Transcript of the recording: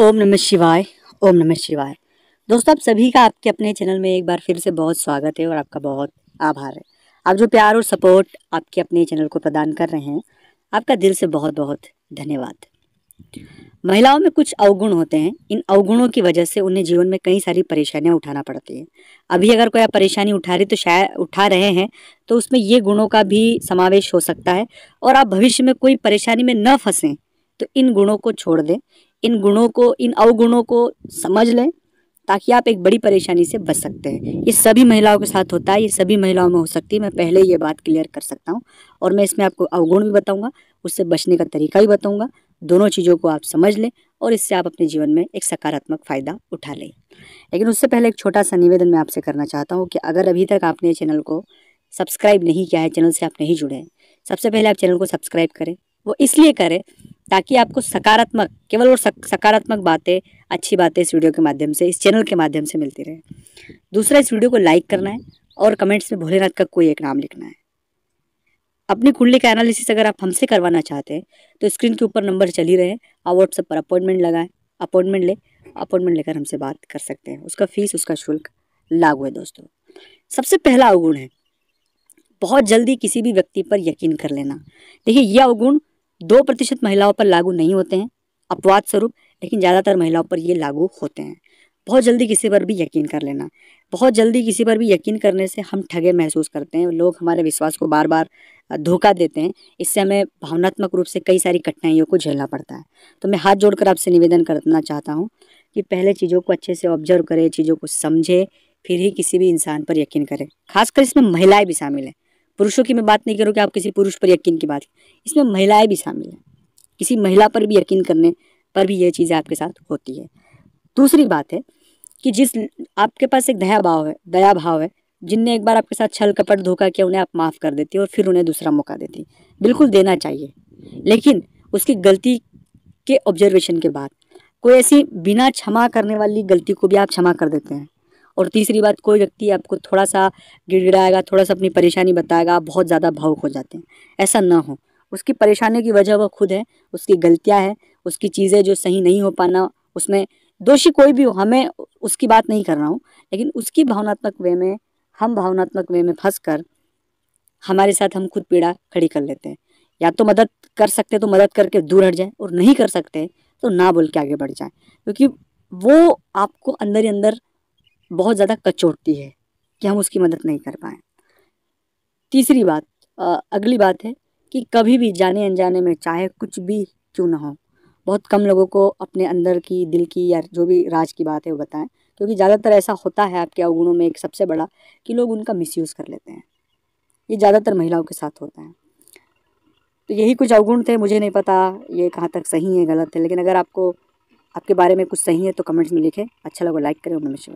ओम नमः शिवाय ओम नमः शिवाय दोस्तों आप सभी का आपके अपने चैनल में एक बार फिर से बहुत स्वागत है और आपका बहुत आभार है आप जो प्यार और सपोर्ट आपके अपने चैनल को प्रदान कर रहे हैं आपका दिल से बहुत बहुत धन्यवाद महिलाओं में कुछ अवगुण होते हैं इन अवगुणों की वजह से उन्हें जीवन में कई सारी परेशानियां उठाना पड़ती हैं अभी अगर कोई आप परेशानी उठा रही तो शायद उठा रहे हैं तो उसमें ये गुणों का भी समावेश हो सकता है और आप भविष्य में कोई परेशानी में न फंसें तो इन गुणों को छोड़ दें इन गुणों को इन अवगुणों को समझ लें ताकि आप एक बड़ी परेशानी से बच सकते हैं ये सभी महिलाओं के साथ होता है ये सभी महिलाओं में हो सकती है मैं पहले ये बात क्लियर कर सकता हूँ और मैं इसमें आपको अवगुण भी बताऊँगा उससे बचने का तरीका भी बताऊँगा दोनों चीज़ों को आप समझ लें और इससे आप अपने जीवन में एक सकारात्मक फ़ायदा उठा लें लेकिन उससे पहले एक छोटा सा निवेदन मैं आपसे करना चाहता हूँ कि अगर अभी तक आपने चैनल को सब्सक्राइब नहीं किया है चैनल से आप नहीं जुड़े हैं सबसे पहले आप चैनल को सब्सक्राइब करें वो इसलिए करें ताकि आपको सकारात्मक केवल और सकारात्मक बातें अच्छी बातें इस वीडियो के माध्यम से इस चैनल के माध्यम से मिलती रहे दूसरा इस वीडियो को लाइक करना है और कमेंट्स में भोलेनाथ का कोई एक नाम लिखना है अपनी कुंडली का एनालिसिस अगर आप हमसे करवाना चाहते हैं तो स्क्रीन के ऊपर नंबर चल ही रहे आप व्हाट्सएप पर अपॉइंटमेंट लगाएं अपॉइंटमेंट लें अपॉइंटमेंट लेकर हमसे बात कर सकते हैं उसका फीस उसका शुल्क लागू है दोस्तों सबसे पहला अवगुण है बहुत जल्दी किसी भी व्यक्ति पर यकीन कर लेना देखिए यह अवगुण दो प्रतिशत महिलाओं पर लागू नहीं होते हैं अपवाद स्वरूप लेकिन ज़्यादातर महिलाओं पर ये लागू होते हैं बहुत जल्दी किसी पर भी यकीन कर लेना बहुत जल्दी किसी पर भी यकीन करने से हम ठगे महसूस करते हैं लोग हमारे विश्वास को बार बार धोखा देते हैं इससे हमें भावनात्मक रूप से कई सारी कठिनाइयों को झेलना पड़ता है तो मैं हाथ जोड़कर आपसे निवेदन करना चाहता हूँ कि पहले चीज़ों को अच्छे से ऑब्जर्व करें चीज़ों को समझे फिर ही किसी भी इंसान पर यकीन करें खासकर इसमें महिलाएं भी शामिल हैं पुरुषों की मैं बात नहीं करूँ कि आप किसी पुरुष पर यकीन की बात इसमें महिलाएं भी शामिल हैं किसी महिला पर भी यकीन करने पर भी ये चीज़ें आपके साथ होती है दूसरी बात है कि जिस आपके पास एक दया भाव है दया भाव है जिनने एक बार आपके साथ छल कपट धोखा किया उन्हें आप माफ़ कर देती और फिर उन्हें दूसरा मौका देती बिल्कुल देना चाहिए लेकिन उसकी गलती के ऑब्जर्वेशन के बाद कोई ऐसी बिना क्षमा करने वाली गलती को भी आप क्षमा कर देते हैं और तीसरी बात कोई व्यक्ति आपको थोड़ा सा गिड़गिड़ाएगा थोड़ा सा अपनी परेशानी बताएगा आप बहुत ज़्यादा भावुक हो जाते हैं ऐसा ना हो उसकी परेशानी की वजह वह खुद है उसकी गलतियाँ हैं उसकी चीज़ें जो सही नहीं हो पाना उसमें दोषी कोई भी हो हमें उसकी बात नहीं कर रहा हूँ लेकिन उसकी भावनात्मक वे में हम भावनात्मक वे में फंस कर हमारे साथ हम खुद पीड़ा खड़ी कर लेते हैं या तो मदद कर सकते तो मदद करके दूर हट जाए और नहीं कर सकते तो ना बोल के आगे बढ़ जाए क्योंकि वो आपको अंदर ही अंदर बहुत ज़्यादा कचोटती है कि हम उसकी मदद नहीं कर पाए तीसरी बात आ, अगली बात है कि कभी भी जाने अनजाने में चाहे कुछ भी क्यों ना हो बहुत कम लोगों को अपने अंदर की दिल की या जो भी राज की बात है वो बताएं क्योंकि ज़्यादातर ऐसा होता है आपके अवगुणों में एक सबसे बड़ा कि लोग उनका मिसयूज़ कर लेते हैं ये ज़्यादातर महिलाओं के साथ होता है तो यही कुछ अवगुण थे मुझे नहीं पता ये कहाँ तक सही है गलत है लेकिन अगर आपको आपके बारे में कुछ सही है तो कमेंट्स में लिखें अच्छा लगा लाइक करें और नमस्कार